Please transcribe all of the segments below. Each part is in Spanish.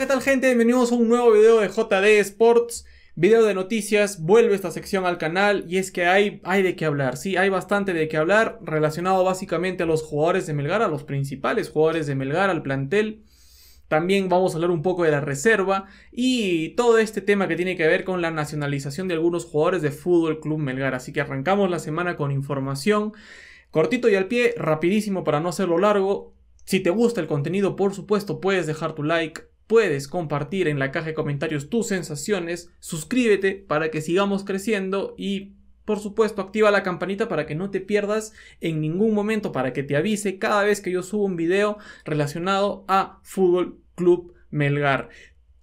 ¿qué tal gente? Bienvenidos a un nuevo video de JD Sports, video de noticias, vuelve esta sección al canal y es que hay, hay de qué hablar, sí, hay bastante de qué hablar relacionado básicamente a los jugadores de Melgar, a los principales jugadores de Melgar, al plantel. También vamos a hablar un poco de la reserva y todo este tema que tiene que ver con la nacionalización de algunos jugadores de Fútbol Club Melgar. Así que arrancamos la semana con información. Cortito y al pie, rapidísimo para no hacerlo largo. Si te gusta el contenido, por supuesto, puedes dejar tu like, Puedes compartir en la caja de comentarios tus sensaciones, suscríbete para que sigamos creciendo y por supuesto, activa la campanita para que no te pierdas en ningún momento, para que te avise cada vez que yo subo un video relacionado a Fútbol Club Melgar.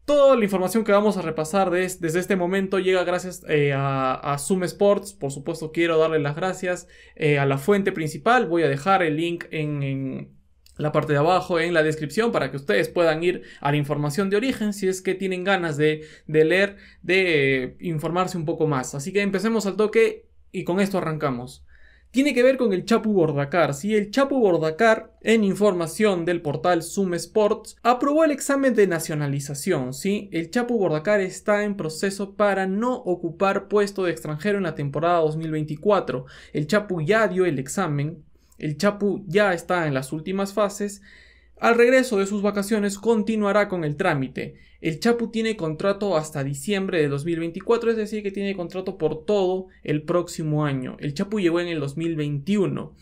Toda la información que vamos a repasar desde este momento llega gracias eh, a, Zoom Sports. Por supuesto, quiero darle las gracias eh, a la fuente principal. Voy a dejar el link en la parte de abajo en la descripción para que ustedes puedan ir a la información de origen si es que tienen ganas de, leer, de eh, informarse un poco más. Así que empecemos al toque y con esto arrancamos. Tiene que ver con el Chapu Bordacar. Si el Chapu Bordacar, en información del portal Zoom Sports, aprobó el examen de nacionalización. ¿sí? El Chapu Bordacar está en proceso para no ocupar puesto de extranjero en la temporada 2024. El Chapu ya dio el examen el Chapu ya está en las últimas fases. Al regreso de sus vacaciones continuará con el trámite. El Chapu tiene contrato hasta diciembre de 2024, es decir, que tiene contrato por todo el próximo año. El Chapu llegó en el 2021.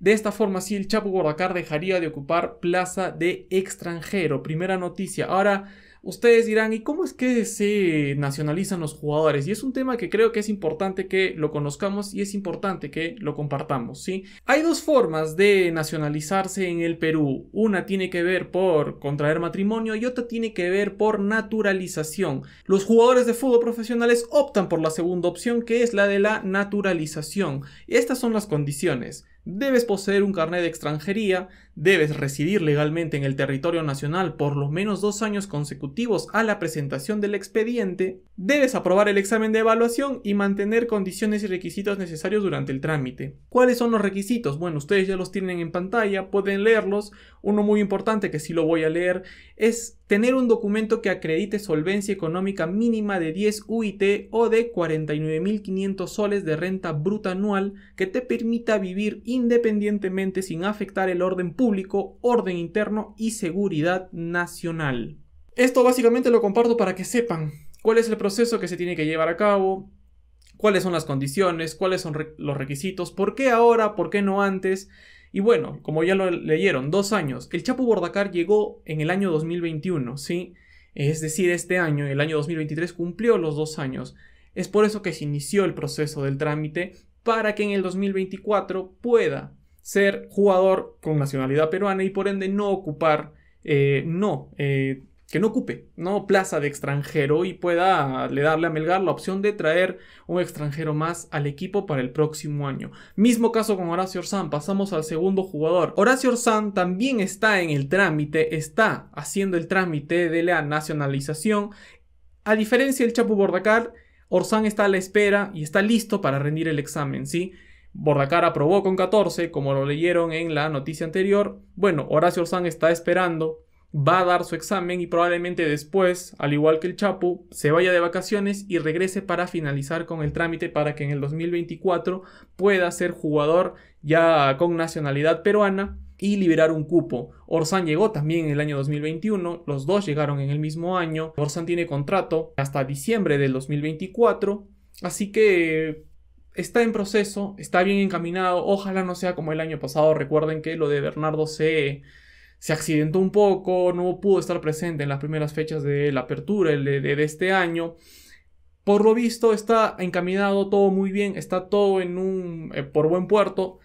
De esta forma, sí, el Chapu gordacar dejaría de ocupar plaza de extranjero. Primera noticia. Ahora, Ustedes dirán, ¿y cómo es que se nacionalizan los jugadores? Y es un tema que creo que es importante que lo conozcamos y es importante que lo compartamos, ¿sí? Hay dos formas de nacionalizarse en el Perú. Una tiene que ver por contraer matrimonio y otra tiene que ver por naturalización. Los jugadores de fútbol profesionales optan por la segunda opción que es la de la naturalización. Estas son las condiciones debes poseer un carnet de extranjería, debes residir legalmente en el territorio nacional por lo menos dos años consecutivos a la presentación del expediente, debes aprobar el examen de evaluación y mantener condiciones y requisitos necesarios durante el trámite. ¿Cuáles son los requisitos? Bueno, ustedes ya los tienen en pantalla, pueden leerlos. Uno muy importante que sí lo voy a leer es tener un documento que acredite solvencia económica mínima de 10 UIT o de 49.500 soles de renta bruta anual que te permita vivir independientemente sin afectar el orden público, orden interno y seguridad nacional. Esto básicamente lo comparto para que sepan cuál es el proceso que se tiene que llevar a cabo, cuáles son las condiciones, cuáles son los requisitos, por qué ahora, por qué no antes. Y bueno, como ya lo leyeron, dos años. El Chapo Bordacar llegó en el año 2021, ¿sí? Es decir, este año, el año 2023, cumplió los dos años. Es por eso que se inició el proceso del trámite para que en el 2024 pueda ser jugador con nacionalidad peruana y por ende no ocupar, eh, no, eh, que no ocupe, no plaza de extranjero y pueda ah, le darle a Melgar la opción de traer un extranjero más al equipo para el próximo año. Mismo caso con Horacio Orsán, pasamos al segundo jugador. Horacio Orsán también está en el trámite, está haciendo el trámite de la nacionalización. A diferencia del Chapu Bordacar, Orsán está a la espera y está listo para rendir el examen, ¿sí? Bordacar aprobó con 14, como lo leyeron en la noticia anterior. Bueno, Horacio Orsán está esperando va a dar su examen y probablemente después, al igual que el Chapu se vaya de vacaciones y regrese para finalizar con el trámite para que en el 2024 pueda ser jugador ya con nacionalidad peruana y liberar un cupo. Orsan llegó también en el año 2021, los dos llegaron en el mismo año. Orsan tiene contrato hasta diciembre del 2024, así que está en proceso, está bien encaminado, ojalá no sea como el año pasado, recuerden que lo de Bernardo se se accidentó un poco, no pudo estar presente en las primeras fechas de la apertura de, de, este año. Por lo visto está encaminado todo muy bien, está todo en un eh, por buen puerto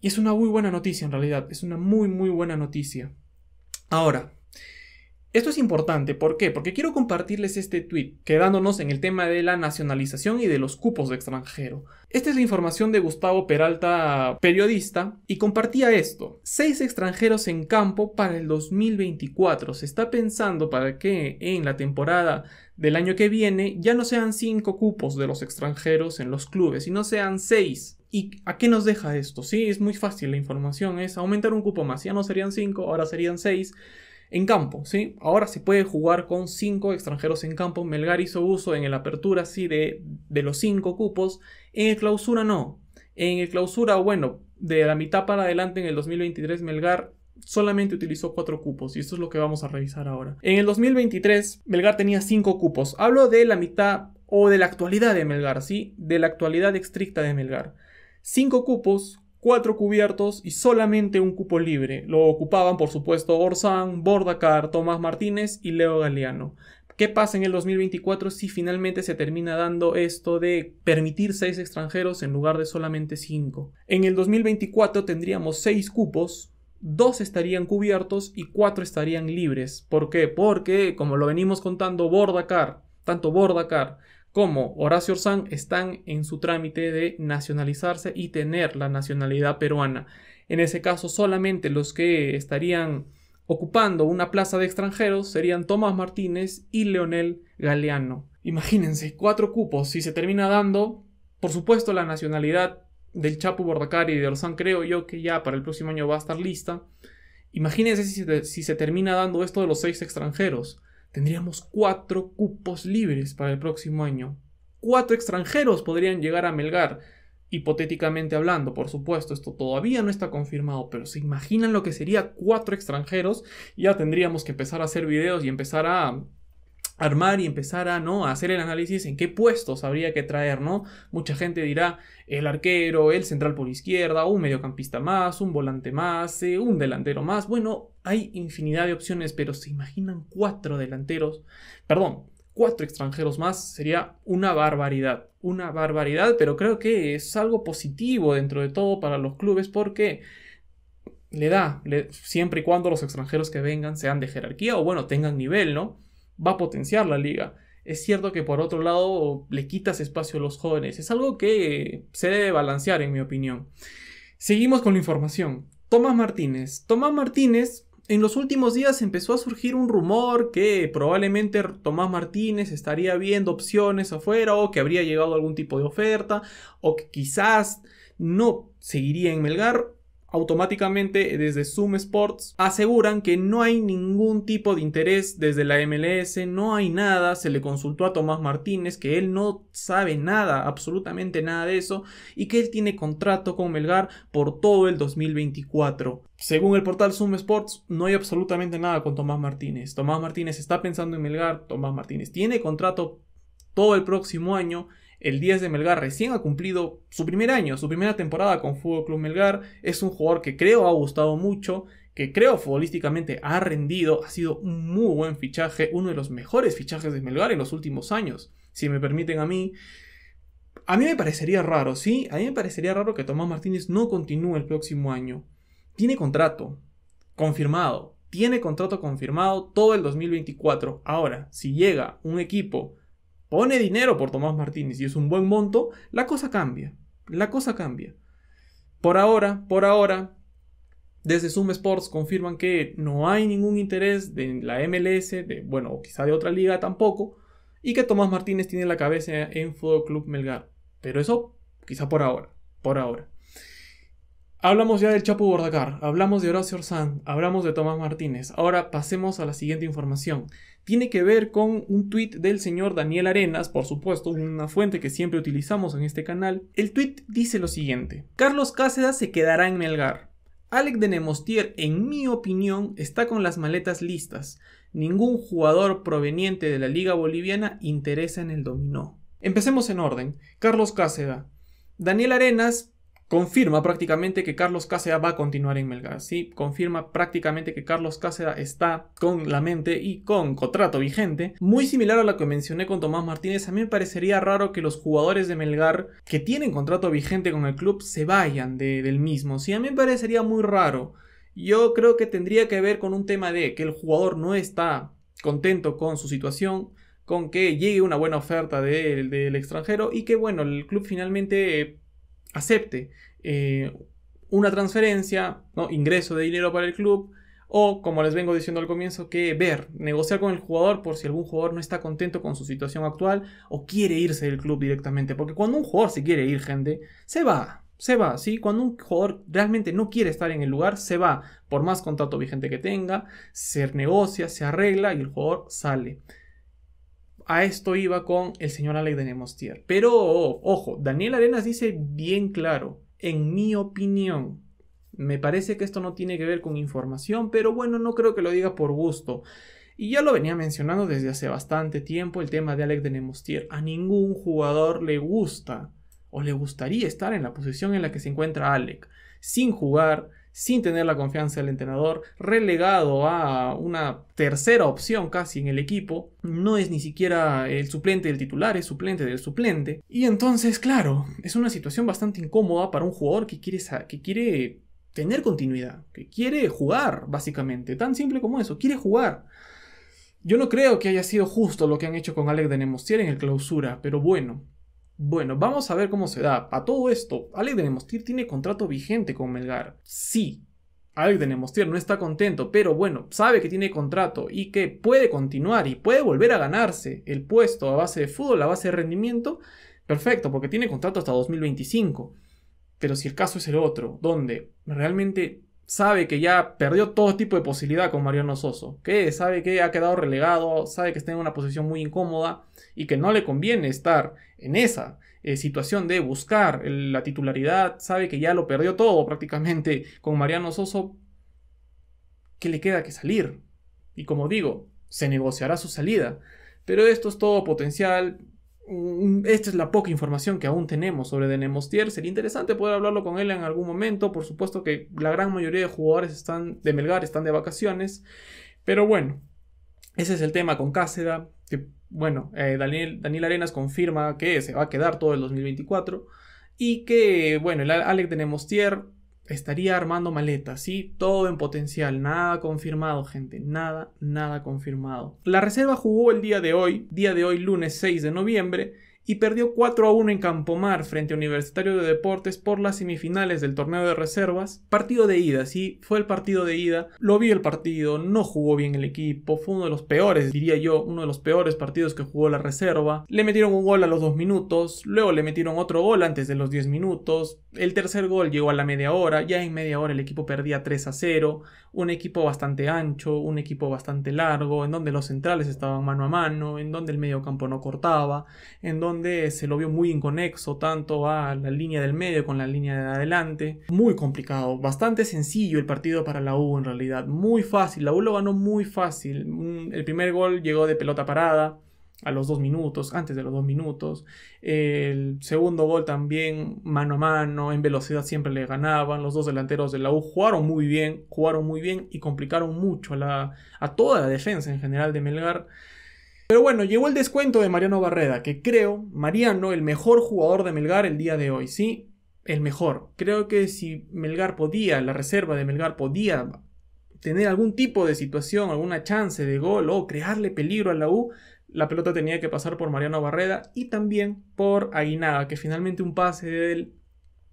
y es una muy buena noticia en realidad, es una muy muy buena noticia. Ahora, esto es importante, ¿por qué? Porque quiero compartirles este tweet, quedándonos en el tema de la nacionalización y de los cupos de extranjero. Esta es la información de Gustavo Peralta, periodista, y compartía esto. Seis extranjeros en campo para el 2024. Se está pensando para que en la temporada del año que viene ya no sean cinco cupos de los extranjeros en los clubes, sino sean seis. ¿Y a qué nos deja esto? Sí, es muy fácil, la información es aumentar un cupo más. Ya no serían cinco, ahora serían seis en campo, ¿sí? Ahora se puede jugar con 5 extranjeros en campo. Melgar hizo uso en el apertura, sí, de, de los cinco cupos. En el clausura no. En el clausura, bueno, de la mitad para adelante en el 2023 Melgar solamente utilizó 4 cupos y esto es lo que vamos a revisar ahora. En el 2023 Melgar tenía cinco cupos. Hablo de la mitad o de la actualidad de Melgar, ¿sí? De la actualidad estricta de Melgar. Cinco cupos cuatro cubiertos y solamente un cupo libre. Lo ocupaban, por supuesto, Orsan, Bordacar, Tomás Martínez y Leo Galeano. ¿Qué pasa en el 2024 si finalmente se termina dando esto de permitir seis extranjeros en lugar de solamente cinco? En el 2024 tendríamos seis cupos, dos estarían cubiertos y cuatro estarían libres. ¿Por qué? Porque, como lo venimos contando, Bordacar, tanto Bordacar como Horacio Orsán están en su trámite de nacionalizarse y tener la nacionalidad peruana. En ese caso, solamente los que estarían ocupando una plaza de extranjeros serían Tomás Martínez y Leonel Galeano. Imagínense, cuatro cupos, si se termina dando, por supuesto la nacionalidad del Chapu Bordacari y de Orsán creo yo que ya para el próximo año va a estar lista. Imagínense si, si se termina dando esto de los seis extranjeros tendríamos cuatro cupos libres para el próximo año. Cuatro extranjeros podrían llegar a Melgar, hipotéticamente hablando, por supuesto, esto todavía no está confirmado, pero se imaginan lo que sería cuatro extranjeros, ya tendríamos que empezar a hacer videos y empezar a armar y empezar a, ¿no? hacer el análisis en qué puestos habría que traer, ¿no? Mucha gente dirá el arquero, el central por izquierda, un mediocampista más, un volante más, eh, un delantero más. Bueno, hay infinidad de opciones, pero se imaginan cuatro delanteros, perdón, cuatro extranjeros más, sería una barbaridad, una barbaridad, pero creo que es algo positivo dentro de todo para los clubes porque le da, siempre y cuando los extranjeros que vengan sean de jerarquía o bueno, tengan nivel, ¿no? va a potenciar la liga. Es cierto que por otro lado le quitas espacio a los jóvenes. Es algo que se debe balancear, en mi opinión. Seguimos con la información. Tomás Martínez. Tomás Martínez en los últimos días empezó a surgir un rumor que probablemente Tomás Martínez estaría viendo opciones afuera o que habría llegado algún tipo de oferta o que quizás no seguiría en Melgar automáticamente desde Zoom Sports aseguran que no hay ningún tipo de interés desde la MLS, no hay nada, se le consultó a Tomás Martínez que él no sabe nada, absolutamente nada de eso y que él tiene contrato con Melgar por todo el 2024. Según el portal Zoom Sports, no hay absolutamente nada con Tomás Martínez. Tomás Martínez está pensando en Melgar, Tomás Martínez tiene contrato todo el próximo año el 10 de Melgar recién ha cumplido su primer año, su primera temporada con Fútbol Club Melgar. Es un jugador que creo ha gustado mucho, que creo futbolísticamente ha rendido, ha sido un muy buen fichaje, uno de los mejores fichajes de Melgar en los últimos años, si me permiten a mí. A mí me parecería raro, ¿sí? A mí me parecería raro que Tomás Martínez no continúe el próximo año. Tiene contrato confirmado, tiene contrato confirmado todo el 2024. Ahora, si llega un equipo pone dinero por Tomás Martínez y es un buen monto, la cosa cambia. La cosa cambia. Por ahora, por ahora, desde Zoom Sports confirman que no hay ningún interés de la MLS, de, bueno, quizá de otra liga tampoco, y que Tomás Martínez tiene la cabeza en Fútbol Club Melgar. Pero eso, quizá por ahora, por ahora. Hablamos ya del Chapo Bordagar, hablamos de Horacio Orsán, hablamos de Tomás Martínez. Ahora pasemos a la siguiente información. Tiene que ver con un tuit del señor Daniel Arenas, por supuesto, una fuente que siempre utilizamos en este canal. El tuit dice lo siguiente: Carlos Cáceres se quedará en Melgar. Alec de Nemostier, en mi opinión, está con las maletas listas. Ningún jugador proveniente de la Liga Boliviana interesa en el dominó. Empecemos en orden. Carlos Cáceres. Daniel Arenas confirma prácticamente que Carlos Cáceres va a continuar en Melgar, ¿sí? Confirma prácticamente que Carlos Cáceres está con la mente y con contrato vigente. Muy similar a lo que mencioné con Tomás Martínez, a mí me parecería raro que los jugadores de Melgar que tienen contrato vigente con el club se vayan del mismo, ¿sí? A mí me parecería muy raro. Yo creo que tendría que ver con un tema de que el jugador no está contento con su situación, con que llegue una buena oferta del extranjero y que bueno, el club finalmente acepte eh, una transferencia, ¿no? ingreso de dinero para el club, o, como les vengo diciendo al comienzo, que ver, negociar con el jugador por si algún jugador no está contento con su situación actual o quiere irse del club directamente. Porque cuando un jugador se quiere ir, gente, se va. Se va, ¿sí? Cuando un jugador realmente no quiere estar en el lugar, se va. Por más contrato vigente que tenga, se negocia, se arregla y el jugador sale a esto iba con el señor Alec de Nemostier. Pero, ojo, Daniel Arenas dice bien claro, en mi opinión, me parece que esto no tiene que ver con información, pero bueno, no creo que lo diga por gusto. Y ya lo venía mencionando desde hace bastante tiempo el tema de Alec de Nemostier. A ningún jugador le gusta o le gustaría estar en la posición en la que se encuentra Alec, sin jugar, sin tener la confianza del entrenador, relegado a una tercera opción casi en el equipo, no es ni siquiera el suplente del titular, es suplente del suplente. Y entonces, claro, es una situación bastante incómoda para un jugador que quiere, que quiere tener continuidad, que quiere jugar, básicamente, tan simple como eso, quiere jugar. Yo no creo que haya sido justo lo que han hecho con Alec de Nemostier en el clausura, pero bueno, bueno, vamos a ver cómo se da. Para todo esto, Alec de tiene contrato vigente con Melgar. Sí, Alec de no está contento, pero bueno, sabe que tiene contrato y que puede continuar y puede volver a ganarse el puesto a base de fútbol, a base de rendimiento. Perfecto, porque tiene contrato hasta 2025. Pero si el caso es el otro, donde realmente sabe que ya perdió todo tipo de posibilidad con Mariano Soso, que sabe que ha quedado relegado, sabe que está en una posición muy incómoda y que no le conviene estar en esa eh, situación de buscar la titularidad, sabe que ya lo perdió todo prácticamente con Mariano Soso, que le queda que salir. Y como digo, se negociará su salida. Pero esto es todo potencial, esta es la poca información que aún tenemos sobre Denemostier. Sería interesante poder hablarlo con él en algún momento. Por supuesto que la gran mayoría de jugadores están de Melgar están de vacaciones. Pero bueno, ese es el tema con Cáceda. Que, bueno, eh, Daniel, Daniel, Arenas confirma que se va a quedar todo el 2024. Y que, bueno, el de Nemostier estaría armando maletas, ¿sí? Todo en potencial, nada confirmado, gente, nada, nada confirmado. La reserva jugó el día de hoy, día de hoy lunes 6 de noviembre, y perdió 4 a 1 en Campomar frente a Universitario de Deportes por las semifinales del torneo de reservas. Partido de ida, sí, fue el partido de ida. Lo vi el partido, no jugó bien el equipo, fue uno de los peores, diría yo, uno de los peores partidos que jugó la reserva. Le metieron un gol a los 2 minutos, luego le metieron otro gol antes de los 10 minutos. El tercer gol llegó a la media hora, ya en media hora el equipo perdía 3 a 0 un equipo bastante ancho, un equipo bastante largo, en donde los centrales estaban mano a mano, en donde el medio campo no cortaba, en donde se lo vio muy inconexo tanto a la línea del medio con la línea de adelante. Muy complicado, bastante sencillo el partido para la U en realidad, muy fácil, la U lo ganó muy fácil. El primer gol llegó de pelota parada, a los dos minutos, antes de los dos minutos. El segundo gol también mano a mano, en velocidad siempre le ganaban. Los dos delanteros de la U jugaron muy bien, jugaron muy bien y complicaron mucho a, la, a toda la defensa en general de Melgar. Pero bueno, llegó el descuento de Mariano Barreda, que creo, Mariano, el mejor jugador de Melgar el día de hoy, ¿sí? El mejor. Creo que si Melgar podía, la reserva de Melgar podía tener algún tipo de situación, alguna chance de gol o crearle peligro a la U, la pelota tenía que pasar por Mariano Barreda y también por Aguinaga, que finalmente un pase de él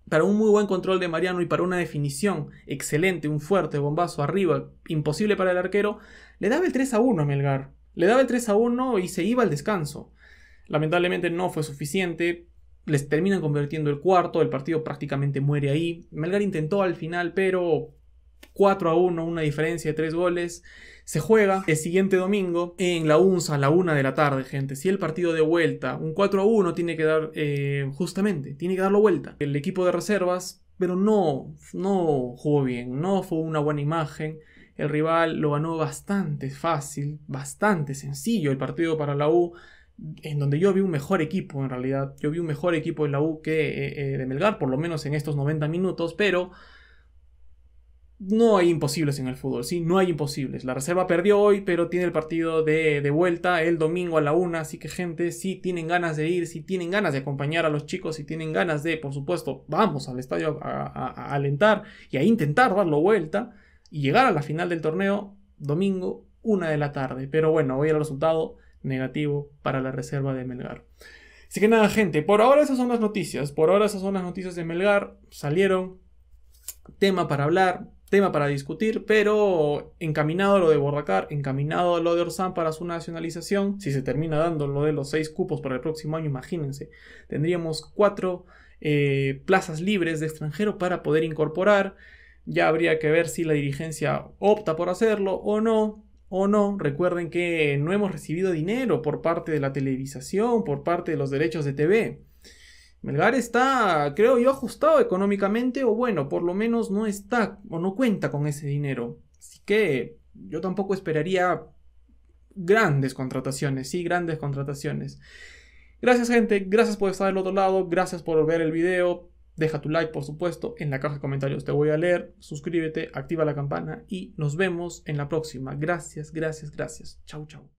para un muy buen control de Mariano y para una definición excelente, un fuerte bombazo arriba, imposible para el arquero, le daba el 3 a 1 a Melgar. Le daba el 3 a 1 y se iba al descanso. Lamentablemente no fue suficiente. Les terminan convirtiendo el cuarto, el partido prácticamente muere ahí. Melgar intentó al final, pero 4 a 1, una diferencia de 3 goles. Se juega el siguiente domingo en la UNSA a la 1 de la tarde, gente. Si el partido de vuelta, un 4 a 1 tiene que dar, eh, justamente, tiene que darlo vuelta. El equipo de reservas, pero no, no jugó bien, no fue una buena imagen. El rival lo ganó bastante fácil, bastante sencillo el partido para la U en donde yo vi un mejor equipo en realidad. Yo vi un mejor equipo en la U que eh, eh, de Melgar, por lo menos en estos 90 minutos, pero no hay imposibles en el fútbol, sí, no hay imposibles. La reserva perdió hoy, pero tiene el partido de, vuelta el domingo a la una, así que gente, si tienen ganas de ir, si tienen ganas de acompañar a los chicos, si tienen ganas de, por supuesto, vamos al estadio a, alentar y a intentar darlo vuelta y llegar a la final del torneo domingo una de la tarde. Pero bueno, hoy el resultado negativo para la reserva de Melgar. Así que nada, gente, por ahora esas son las noticias, por ahora esas son las noticias de Melgar, salieron. Tema para hablar, tema para discutir, pero encaminado a lo de Borracar, encaminado a lo de Orsán para su nacionalización, si se termina dando lo de los seis cupos para el próximo año, imagínense, tendríamos cuatro eh, plazas libres de extranjero para poder incorporar. Ya habría que ver si la dirigencia opta por hacerlo o no. O no, recuerden que no hemos recibido dinero por parte de la televisación, por parte de los derechos de TV. Melgar está, creo yo, ajustado económicamente o bueno, por lo menos no está o no cuenta con ese dinero. Así que yo tampoco esperaría grandes contrataciones, sí, grandes contrataciones. Gracias gente, gracias por estar del otro lado, gracias por ver el video. Deja tu like, por supuesto, en la caja de comentarios te voy a leer. Suscríbete, activa la campana y nos vemos en la próxima. Gracias, gracias, gracias. Chau, chau.